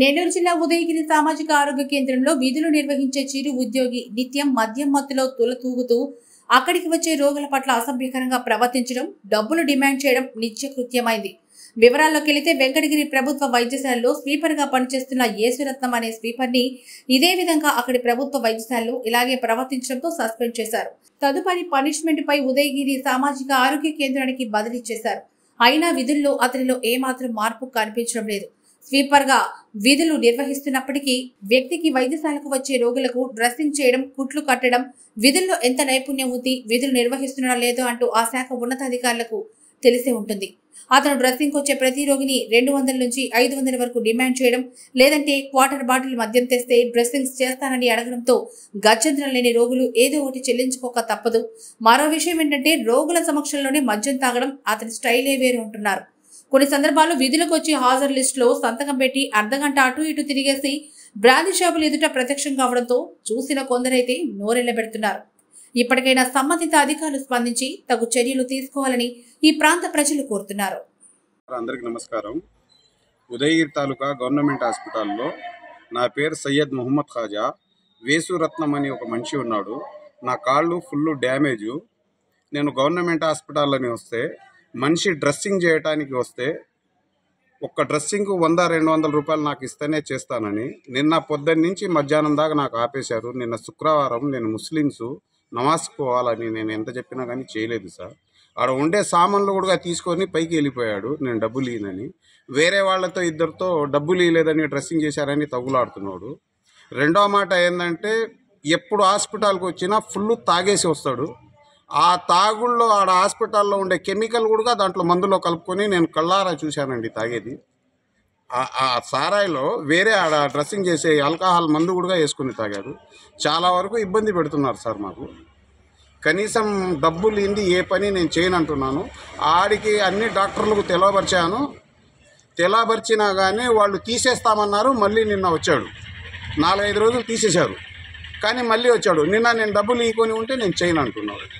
నెల్లూరు జిల్లా ఉదయగిరి సామాజిక ఆరోగ్య కేంద్రంలో విధులు నిర్వహించే చిరు ఉద్యోగి నిత్యం మద్యం మత్తులో తులతూగుతూ అక్కడికి వచ్చే రోగుల పట్ల అసభ్యకరంగా ప్రవర్తించడం డబ్బులు డిమాండ్ చేయడం నిత్యకృత్యమైంది వివరాల్లోకి వెళితే వెంకటగిరి ప్రభుత్వ వైద్యశాలలో స్వీపర్గా పనిచేస్తున్న యేసురత్నం అనే స్వీపర్ని ఇదే విధంగా అక్కడి ప్రభుత్వ వైద్యశాలలో ఇలాగే ప్రవర్తించడంతో సస్పెండ్ చేశారు తదుపరి పనిష్మెంట్ పై ఉదయగిరి సామాజిక ఆరోగ్య కేంద్రానికి బదిలీ చేశారు అయినా విధుల్లో అతనిలో ఏమాత్రం మార్పు కనిపించడం లేదు స్వీపర్గా విధులు నిర్వహిస్తున్నప్పటికీ వ్యక్తికి వైద్యశాలకు వచ్చే రోగులకు డ్రెస్సింగ్ చేయడం కుట్లు కట్టడం విధుల్లో ఎంత నైపుణ్యం ఉంది విధులు నిర్వహిస్తున్నా లేదో అంటూ ఆ శాఖ ఉన్నతాధికారులకు తెలిసే ఉంటుంది అతను డ్రెస్సింగ్ వచ్చే ప్రతి రోగిని రెండు వందల నుంచి ఐదు వందల వరకు డిమాండ్ చేయడం లేదంటే క్వార్టర్ బాటిల్ మద్యం తెస్తే డ్రెస్సింగ్స్ చేస్తానని అడగడంతో గచ్చంతరం లేని రోగులు ఏదో ఒకటి చెల్లించుకోక తప్పదు మరో విషయం ఏంటంటే రోగుల సమక్షంలోనే మద్యం తాగడం అతని స్టైలే వేరు ఉంటున్నారు కొన్ని సందర్భాల్లో విధులకు వచ్చి హాజరు లిస్టులో సంతకం పెట్టి అర్ధగంట అటు ఇటు తిరిగేసి బ్రాంది షాపులు ఎదుట ప్రత్యక్షం కావడంతో చూసిన కొందరైతే నోరెళ్లబెడుతున్నారు ఇప్పటికైనా సంబంధిత అధికారులు స్పందించి తగు చర్యలు తీసుకోవాలని ఈ ప్రాంత ప్రజలు కోరుతున్నారు అందరికీ నమస్కారం ఉదయగిరి తాలూకా గవర్నమెంట్ హాస్పిటల్లో నా పేరు సయ్యద్ మొహమ్మద్ ఖాజా వేసురత్నం అని ఒక మనిషి ఉన్నాడు నా కాళ్ళు ఫుల్ డ్యామేజు నేను గవర్నమెంట్ హాస్పిటల్లోనే వస్తే మనిషి డ్రెస్సింగ్ చేయటానికి వస్తే ఒక్క డ్రెస్సింగ్కు వంద రెండు వందల రూపాయలు నాకు ఇస్తేనే చేస్తానని నిన్న పొద్దున్న నుంచి మధ్యాహ్నం దాకా నాకు ఆపేశారు నిన్న శుక్రవారం నేను ముస్లిమ్స్ నమాజ్ పోవాలని నేను ఎంత చెప్పినా కానీ చేయలేదు సార్ ఆడ ఉండే సామాన్లు కూడా తీసుకొని పైకి వెళ్ళిపోయాడు నేను డబ్బులు ఇయనని వేరే వాళ్ళతో ఇద్దరితో డబ్బులు ఇయలేదని డ్రెస్సింగ్ చేశారని తగులాడుతున్నాడు రెండో మాట ఏంటంటే ఎప్పుడు హాస్పిటల్కి వచ్చినా ఫుల్ తాగేసి వస్తాడు ఆ తాగుళ్ళో ఆడ హాస్పిటల్లో ఉండే కెమికల్ కూడా దాంట్లో మందులో కలుపుకొని నేను కళ్ళారా చూశానండి తాగేది ఆ సారాయిలో వేరే ఆడ డ్రెస్సింగ్ చేసే ఆల్కహాల్ మందు కూడా వేసుకుని తాగాడు చాలా వరకు ఇబ్బంది పెడుతున్నారు సార్ మాకు కనీసం డబ్బులు ఇంది ఏ పని నేను చేయనంటున్నాను ఆడికి అన్ని డాక్టర్లకు తెలవపరిచాను తెలవపరిచినా కానీ వాళ్ళు తీసేస్తామన్నారు మళ్ళీ నిన్న వచ్చాడు నాలుగైదు రోజులు తీసేశారు కానీ మళ్ళీ వచ్చాడు నిన్న నేను డబ్బులు ఇవ్వకొని ఉంటే నేను చేయను అంటున్నాడు